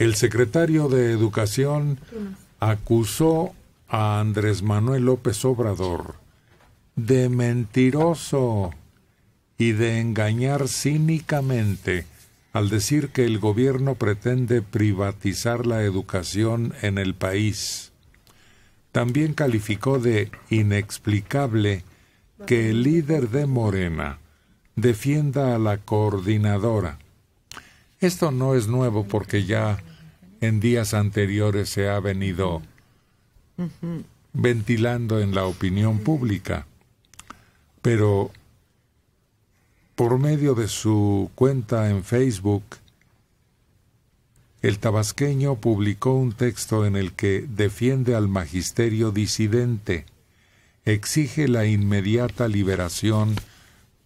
El secretario de Educación acusó a Andrés Manuel López Obrador de mentiroso y de engañar cínicamente al decir que el gobierno pretende privatizar la educación en el país. También calificó de inexplicable que el líder de Morena defienda a la coordinadora. Esto no es nuevo porque ya en días anteriores se ha venido ventilando en la opinión pública, pero por medio de su cuenta en Facebook, el tabasqueño publicó un texto en el que defiende al magisterio disidente, exige la inmediata liberación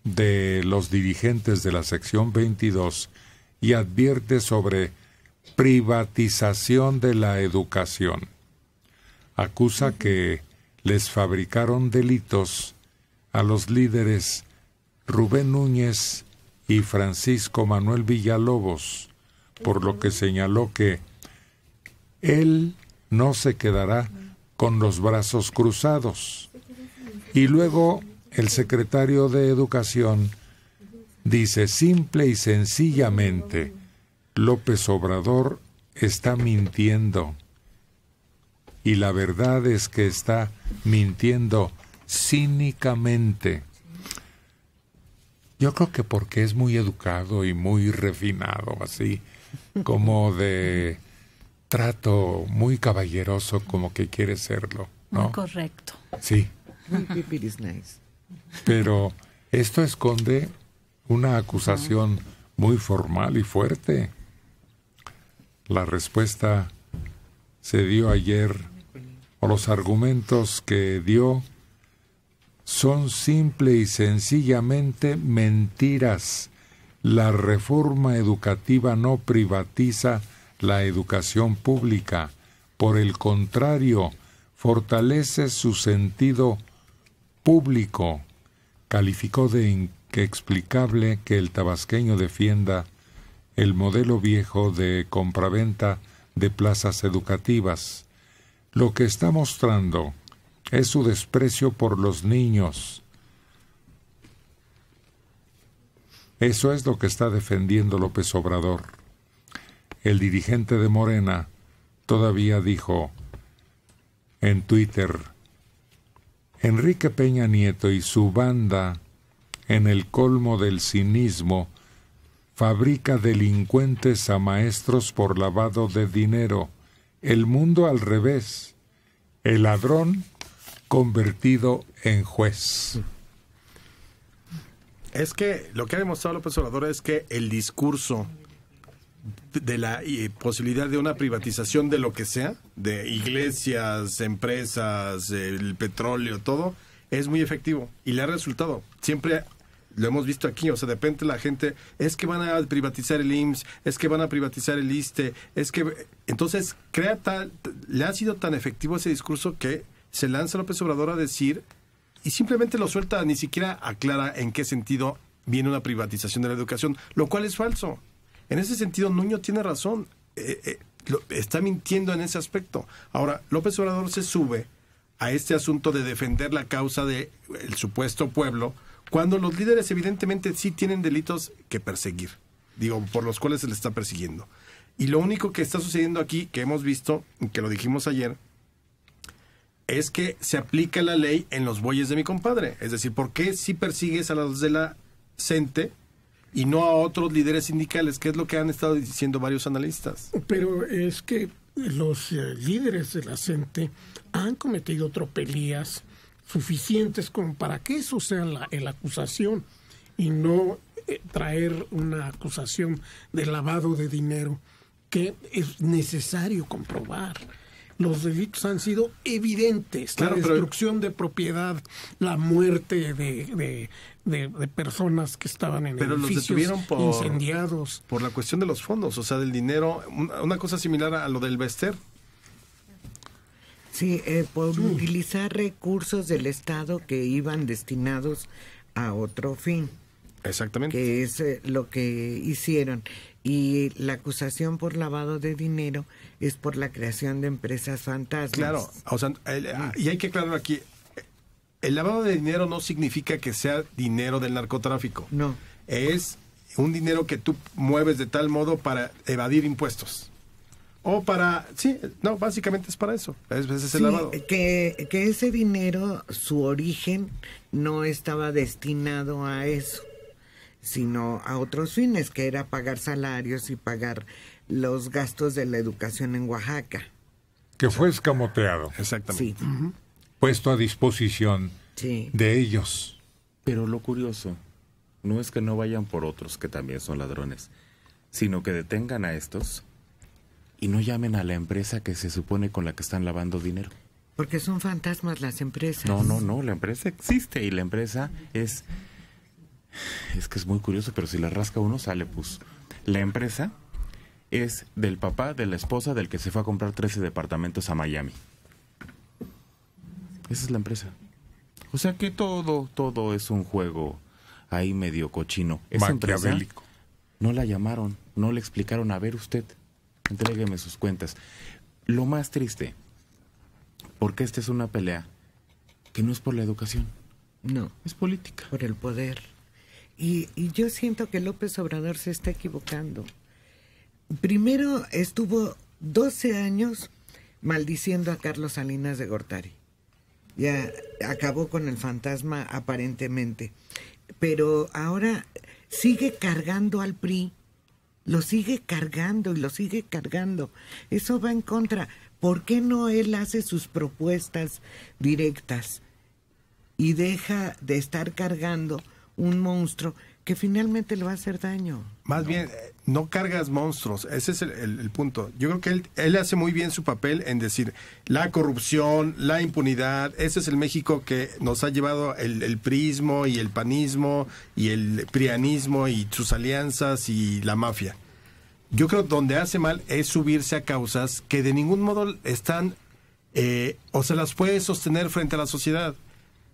de los dirigentes de la sección 22 y advierte sobre privatización de la educación. Acusa que les fabricaron delitos a los líderes Rubén Núñez y Francisco Manuel Villalobos, por lo que señaló que él no se quedará con los brazos cruzados. Y luego el secretario de Educación dice simple y sencillamente, López Obrador está mintiendo. Y la verdad es que está mintiendo cínicamente. Yo creo que porque es muy educado y muy refinado, así como de trato muy caballeroso, como que quiere serlo. correcto. Sí. Pero esto esconde una acusación muy formal y fuerte. La respuesta se dio ayer, o los argumentos que dio son simple y sencillamente mentiras. La reforma educativa no privatiza la educación pública, por el contrario, fortalece su sentido público. Calificó de inexplicable que el tabasqueño defienda el modelo viejo de compraventa de plazas educativas. Lo que está mostrando es su desprecio por los niños. Eso es lo que está defendiendo López Obrador. El dirigente de Morena todavía dijo en Twitter, Enrique Peña Nieto y su banda, en el colmo del cinismo, fabrica delincuentes a maestros por lavado de dinero, el mundo al revés, el ladrón convertido en juez. Es que lo que ha demostrado López Obrador es que el discurso de la eh, posibilidad de una privatización de lo que sea, de iglesias, empresas, el petróleo, todo, es muy efectivo y le ha resultado. Siempre lo hemos visto aquí, o sea, de repente la gente, es que van a privatizar el IMSS, es que van a privatizar el ISTE, es que... Entonces, crea tal, le ha sido tan efectivo ese discurso que se lanza López Obrador a decir, y simplemente lo suelta, ni siquiera aclara en qué sentido viene una privatización de la educación, lo cual es falso. En ese sentido, Nuño tiene razón, eh, eh, está mintiendo en ese aspecto. Ahora, López Obrador se sube a este asunto de defender la causa del de supuesto pueblo, cuando los líderes evidentemente sí tienen delitos que perseguir, digo, por los cuales se les está persiguiendo. Y lo único que está sucediendo aquí, que hemos visto, que lo dijimos ayer, es que se aplica la ley en los bueyes de mi compadre. Es decir, ¿por qué si persigues a los de la CENTE y no a otros líderes sindicales? Que es lo que han estado diciendo varios analistas. Pero es que los eh, líderes de la CENTE han cometido tropelías suficientes como para que eso sea la, acusación y no eh, traer una acusación de lavado de dinero que es necesario comprobar. Los delitos han sido evidentes, la destrucción de propiedad, la muerte de, personas que estaban en pero los detuvieron incendiados. Por la cuestión de los fondos, o sea, del dinero, una cosa similar a lo del Bester Sí, eh, por utilizar recursos del Estado que iban destinados a otro fin. Exactamente. Que es eh, lo que hicieron. Y la acusación por lavado de dinero es por la creación de empresas fantasmas. Claro, o sea, ah, y hay que aclarar aquí, el lavado de dinero no significa que sea dinero del narcotráfico. No. Es un dinero que tú mueves de tal modo para evadir impuestos o para, sí, no, básicamente es para eso, es, es lavado. Que, que ese dinero, su origen no estaba destinado a eso, sino a otros fines, que era pagar salarios y pagar los gastos de la educación en Oaxaca. Que fue escamoteado. Exactamente. Puesto a disposición de ellos. Pero lo curioso no es que no vayan por otros que también son ladrones, sino que detengan a estos y no llamen a la empresa que se supone con la que están lavando dinero. Porque son fantasmas las empresas. No, no, no, la empresa existe y la empresa es... Es que es muy curioso, pero si la rasca uno sale, pues... La empresa es del papá de la esposa del que se fue a comprar 13 departamentos a Miami. Esa es la empresa. O sea que todo, todo es un juego ahí medio cochino. Esa empresa no la llamaron, no le explicaron, a ver usted, Entrégueme sus cuentas. Lo más triste, porque esta es una pelea que no es por la educación. No. Es política. Por el poder. Y, yo siento que López Obrador se está equivocando. Primero estuvo 12 años maldiciendo a Carlos Salinas de Gortari. Ya acabó con el fantasma aparentemente. Pero ahora sigue cargando al PRI lo sigue cargando y lo sigue cargando. Eso va en contra. ¿Por qué no él hace sus propuestas directas y deja de estar cargando un monstruo que finalmente le va a hacer daño. Más bien, no cargas monstruos, ese es el, punto. Yo creo que él, hace muy bien su papel en decir la corrupción, la impunidad, ese es el México que nos ha llevado el, el prismo y el panismo y el prianismo y sus alianzas y la mafia. Yo creo que donde hace mal es subirse a causas que de ningún modo están eh, o se las puede sostener frente a la sociedad.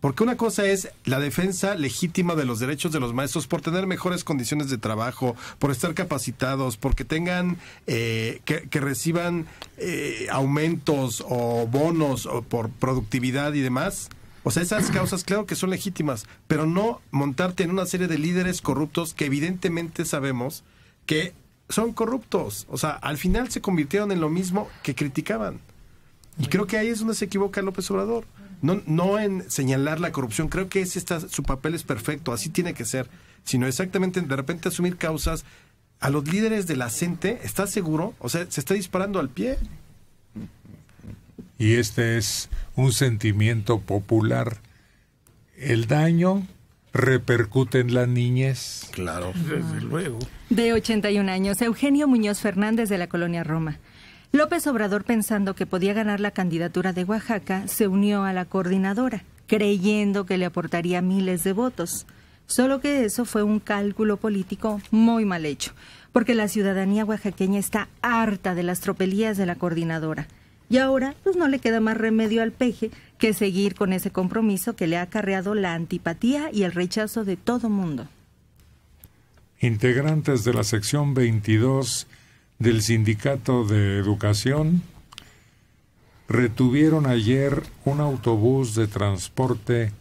Porque una cosa es la defensa legítima de los derechos de los maestros por tener mejores condiciones de trabajo, por estar capacitados, porque tengan, eh, que, reciban eh, aumentos o bonos o por productividad y demás. O sea, esas causas claro que son legítimas, pero no montarte en una serie de líderes corruptos que evidentemente sabemos que son corruptos. O sea, al final se convirtieron en lo mismo que criticaban. Y creo que ahí es donde se equivoca López Obrador no, no en señalar la corrupción, creo que ese está, su papel es perfecto, así tiene que ser, sino exactamente de repente asumir causas. A los líderes de la CENTE, ¿está seguro? O sea, se está disparando al pie. Y este es un sentimiento popular. El daño repercute en las niñez. Claro, desde ah. luego. De 81 años, Eugenio Muñoz Fernández de la Colonia Roma. López Obrador, pensando que podía ganar la candidatura de Oaxaca, se unió a la coordinadora, creyendo que le aportaría miles de votos. Solo que eso fue un cálculo político muy mal hecho, porque la ciudadanía oaxaqueña está harta de las tropelías de la coordinadora. Y ahora, pues no le queda más remedio al peje que seguir con ese compromiso que le ha acarreado la antipatía y el rechazo de todo mundo. Integrantes de la sección 22 del Sindicato de Educación retuvieron ayer un autobús de transporte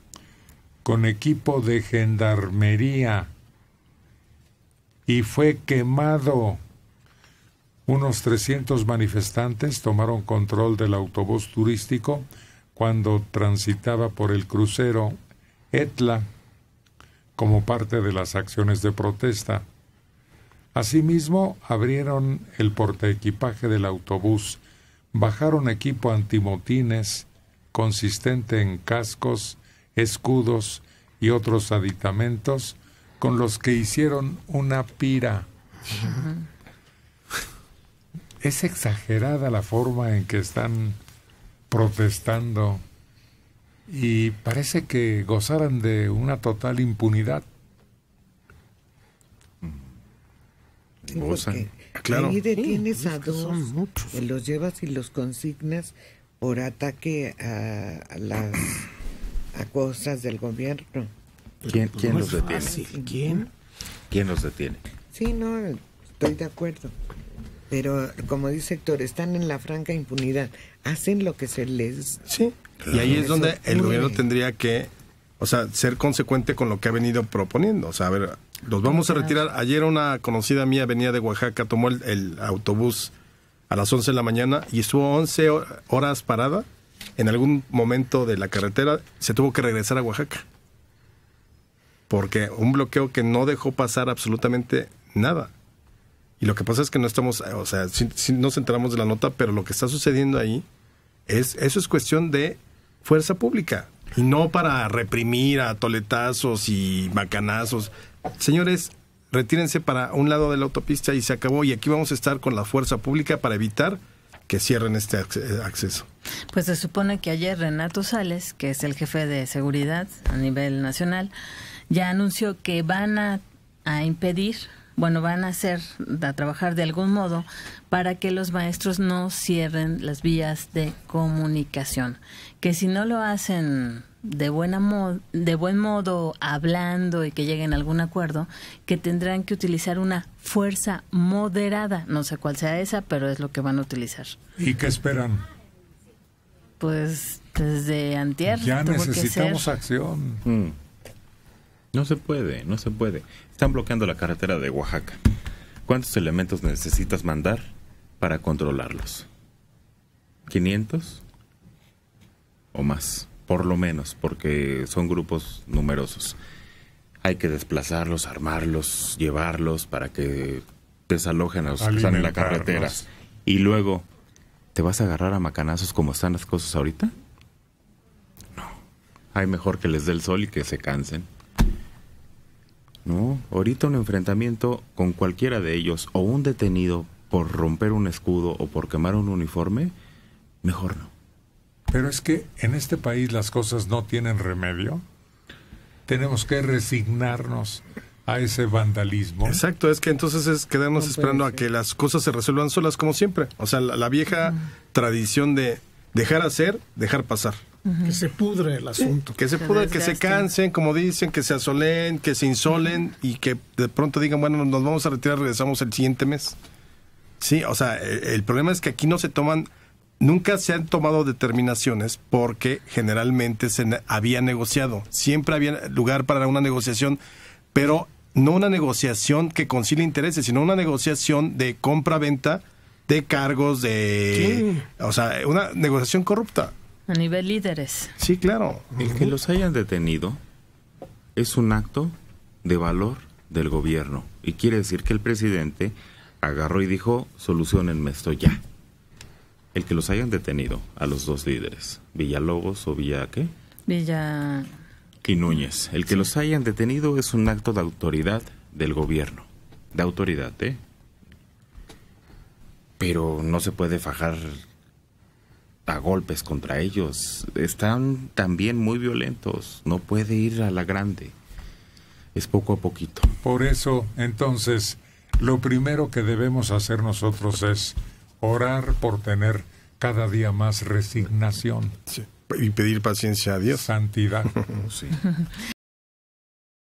con equipo de gendarmería y fue quemado. Unos 300 manifestantes tomaron control del autobús turístico cuando transitaba por el crucero Etla como parte de las acciones de protesta. Asimismo, abrieron el portaequipaje del autobús, bajaron equipo antimotines consistente en cascos, escudos y otros aditamentos con los que hicieron una pira. Es exagerada la forma en que están protestando y parece que gozaran de una total impunidad. gozan. Ah, detienes a dos, los llevas y los consignas por ataque a, las a cosas del gobierno. ¿Quién, pues, quién los detiene? ¿Quién? ¿Quién detiene? Sí, no, estoy de acuerdo. Pero como dice Héctor, están en la franca impunidad. Hacen lo que se les... Sí. Y ahí es donde el gobierno tendría que o sea, ser consecuente con lo que ha venido proponiendo. O sea, a ver, los vamos a retirar. Ayer una conocida mía venía de Oaxaca, tomó el, autobús a las 11 de la mañana y estuvo 11 horas parada. En algún momento de la carretera se tuvo que regresar a Oaxaca. Porque un bloqueo que no dejó pasar absolutamente nada. Y lo que pasa es que no estamos, o sea, si, nos enteramos de la nota, pero lo que está sucediendo ahí es, eso es cuestión de fuerza pública y no para reprimir a toletazos y macanazos. Señores, retírense para un lado de la autopista y se acabó. Y aquí vamos a estar con la fuerza pública para evitar que cierren este acceso. Pues se supone que ayer Renato Sales, que es el jefe de seguridad a nivel nacional, ya anunció que van a impedir bueno, van a hacer, a trabajar de algún modo para que los maestros no cierren las vías de comunicación. Que si no lo hacen de, buena de buen modo, hablando y que lleguen a algún acuerdo, que tendrán que utilizar una fuerza moderada. No sé cuál sea esa, pero es lo que van a utilizar. ¿Y qué esperan? Pues desde antier. Ya necesitamos acción. Mm. No se puede, no se puede. Están bloqueando la carretera de Oaxaca. ¿Cuántos elementos necesitas mandar para controlarlos? ¿500? ¿O más? Por lo menos, porque son grupos numerosos. Hay que desplazarlos, armarlos, llevarlos para que desalojen a los que están en la carretera. Y luego, ¿te vas a agarrar a macanazos como están las cosas ahorita? No. Hay mejor que les dé el sol y que se cansen. ¿no? Ahorita un enfrentamiento con cualquiera de ellos o un detenido por romper un escudo o por quemar un uniforme, mejor no. Pero es que en este país las cosas no tienen remedio. Tenemos que resignarnos a ese vandalismo. Exacto, es que entonces es quedarnos esperando a que las cosas se resuelvan solas como siempre. O sea, la, vieja tradición de dejar hacer, dejar pasar. Que se pudre el asunto. que se pudre, que se cansen, como dicen, que se asolen, que se insolen y que de pronto digan, bueno, nos vamos a retirar, regresamos el siguiente mes. Sí, o sea, e, el, problema es que aquí no se toman, nunca se han tomado determinaciones porque generalmente se había negociado. Siempre había lugar para una negociación, pero no una negociación que concilie intereses, sino una negociación de compra-venta de cargos, de... O sea, una negociación corrupta. A nivel líderes. Sí, claro. El que los hayan detenido es un acto de valor del gobierno. Y quiere decir que el presidente agarró y dijo, solucionenme esto ya. El que los hayan detenido a los dos líderes, Villalobos o Villa qué? Villa... Y Núñez. El que los hayan detenido es un acto de autoridad del gobierno. De autoridad, ¿eh? Pero no se puede fajar a golpes contra ellos. Están también muy violentos. No puede ir a la grande. Es poco a poquito. Por eso, entonces, lo primero que debemos hacer nosotros es orar por tener cada día más resignación. Y pedir paciencia a Dios. Santidad.